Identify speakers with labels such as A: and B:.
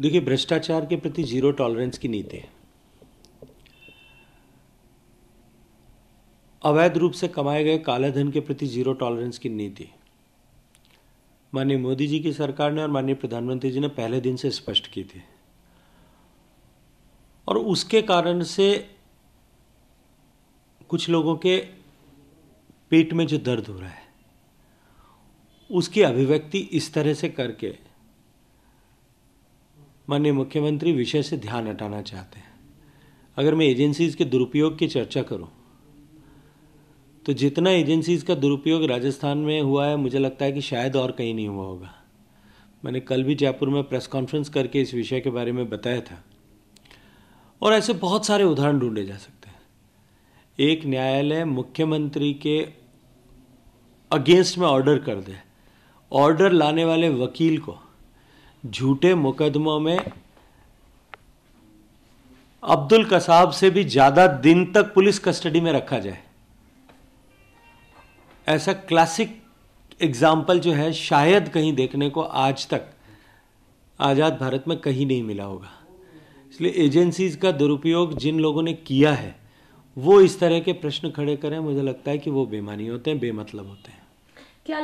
A: देखिए भ्रष्टाचार के प्रति जीरो टॉलरेंस की नीति है अवैध रूप से कमाए गए काले धन के प्रति जीरो टॉलरेंस की नीति माननीय मोदी जी की सरकार ने और माननीय प्रधानमंत्री जी ने पहले दिन से स्पष्ट की थी और उसके कारण से कुछ लोगों के पेट में जो दर्द हो रहा है उसकी अभिव्यक्ति इस तरह से करके माननीय मुख्यमंत्री विषय से ध्यान हटाना चाहते हैं अगर मैं एजेंसीज के दुरुपयोग की चर्चा करूं तो जितना एजेंसीज का दुरुपयोग राजस्थान में हुआ है मुझे लगता है कि शायद और कहीं नहीं हुआ होगा मैंने कल भी जयपुर में प्रेस कॉन्फ्रेंस करके इस विषय के बारे में बताया था और ऐसे बहुत सारे उदाहरण ढूंढे जा सकते हैं एक न्यायालय मुख्यमंत्री के अगेंस्ट में ऑर्डर कर दे ऑर्डर लाने वाले वकील को झूठे मुकदमों में अब्दुल कसाब से भी ज़्यादा दिन तक पुलिस कस्टडी में रखा जाए ऐसा क्लासिक एग्जाम्पल जो है शायद कहीं देखने को आज तक आज़ाद भारत में कहीं नहीं मिला होगा इसलिए एजेंसीज का दुरुपयोग जिन लोगों ने किया है वो इस तरह के प्रश्न खड़े करें मुझे लगता है कि वो बेमानी होते हैं बेमतलब होते हैं